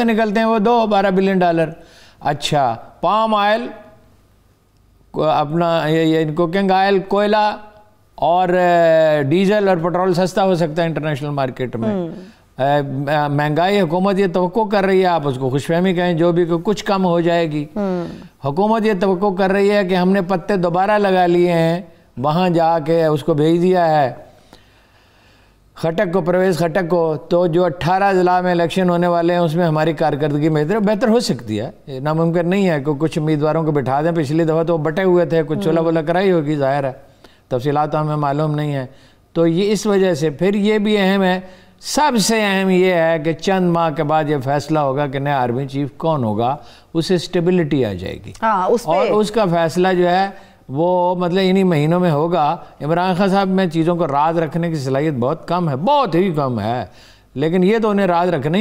से निकलते हैं वो दो बारह बिलियन डॉलर अच्छा पाम ऑयल अपना ये, ये कुकिंग ऑयल कोयला और डीजल और पेट्रोल सस्ता हो सकता है इंटरनेशनल मार्केट में हम्म। महंगाई हुकूमत ये तो कर रही है आप उसको खुशफहमी कहें जो भी कुछ कम हो जाएगी हम्म। हुकूमत ये तो कर रही है कि हमने पत्ते दोबारा लगा लिए हैं वहाँ जाके उसको भेज दिया है खटक को प्रवेश खटक को तो जो 18 ज़िला में इलेक्शन होने वाले हैं उसमें हमारी कारकर्दगी बेहतर बेहतर हो सकती है नामुमकिन नहीं है कि कुछ उम्मीदवारों को बिठा दें पिछली दफ़ा तो बटे हुए थे कुछ चोला बोला कराई होगी ज़ाहिर है तफसीला तो हमें मालूम नहीं है तो ये इस वजह से फिर ये भी अहम है सबसे अहम यह है कि चंद माह के बाद ये फैसला होगा कि नया आर्मी चीफ कौन होगा उसे स्टेबिलिटी आ जाएगी हाँ, उस और उसका फैसला जो है वो मतलब इन्हीं महीनों में होगा इमरान खान साहब में चीज़ों को राज रखने की सलाहियत बहुत कम है बहुत ही कम है लेकिन ये तो उन्हें राज रखना ही